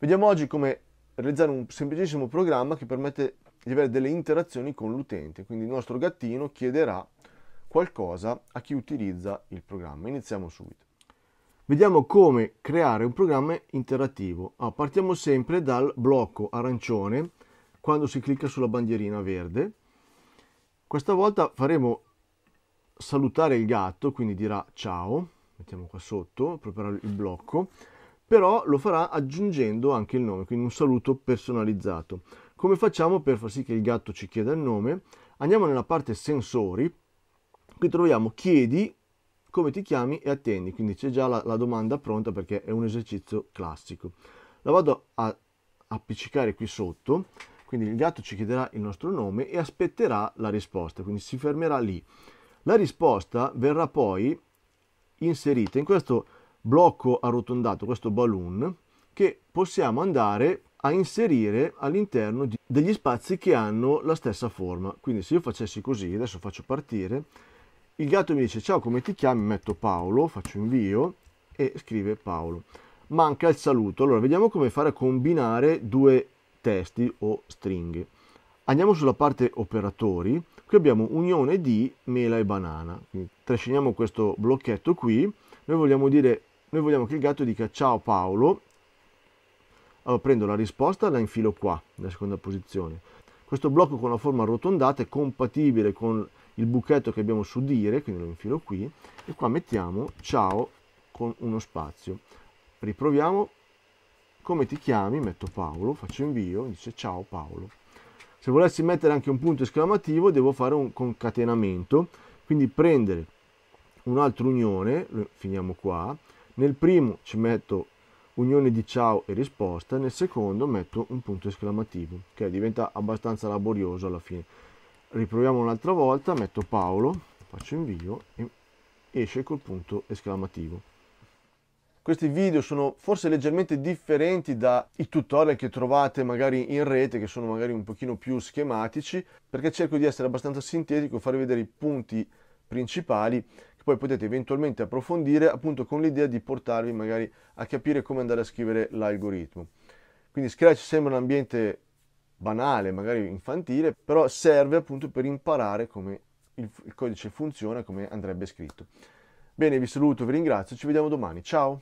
Vediamo oggi come realizzare un semplicissimo programma che permette di avere delle interazioni con l'utente, quindi il nostro gattino chiederà qualcosa a chi utilizza il programma. Iniziamo subito. Vediamo come creare un programma interattivo. Ah, partiamo sempre dal blocco arancione quando si clicca sulla bandierina verde. Questa volta faremo salutare il gatto, quindi dirà ciao, mettiamo qua sotto, preparare il blocco però lo farà aggiungendo anche il nome, quindi un saluto personalizzato. Come facciamo per far sì che il gatto ci chieda il nome? Andiamo nella parte sensori, qui troviamo chiedi come ti chiami e attendi, quindi c'è già la, la domanda pronta perché è un esercizio classico. La vado a appiccicare qui sotto, quindi il gatto ci chiederà il nostro nome e aspetterà la risposta, quindi si fermerà lì. La risposta verrà poi inserita in questo blocco arrotondato, questo balloon, che possiamo andare a inserire all'interno degli spazi che hanno la stessa forma. Quindi se io facessi così, adesso faccio partire, il gatto mi dice ciao come ti chiami, metto Paolo, faccio invio e scrive Paolo. Manca il saluto, allora vediamo come fare a combinare due testi o stringhe. Andiamo sulla parte operatori, qui abbiamo unione di mela e banana, quindi trasciniamo questo blocchetto qui, noi vogliamo dire, noi vogliamo che il gatto dica ciao Paolo, allora prendo la risposta la infilo qua, nella seconda posizione. Questo blocco con la forma arrotondata è compatibile con il buchetto che abbiamo su dire, quindi lo infilo qui, e qua mettiamo ciao con uno spazio. Riproviamo, come ti chiami? Metto Paolo, faccio invio, dice ciao Paolo. Se volessi mettere anche un punto esclamativo devo fare un concatenamento, quindi prendere un'altra unione, eh, finiamo qua, nel primo ci metto unione di ciao e risposta, nel secondo metto un punto esclamativo, che diventa abbastanza laborioso alla fine. Riproviamo un'altra volta, metto Paolo, faccio invio e esce col punto esclamativo. Questi video sono forse leggermente differenti dai tutorial che trovate magari in rete, che sono magari un pochino più schematici, perché cerco di essere abbastanza sintetico, farvi vedere i punti principali poi potete eventualmente approfondire appunto con l'idea di portarvi magari a capire come andare a scrivere l'algoritmo. Quindi Scratch sembra un ambiente banale, magari infantile, però serve appunto per imparare come il, il codice funziona, come andrebbe scritto. Bene, vi saluto, vi ringrazio, ci vediamo domani, ciao!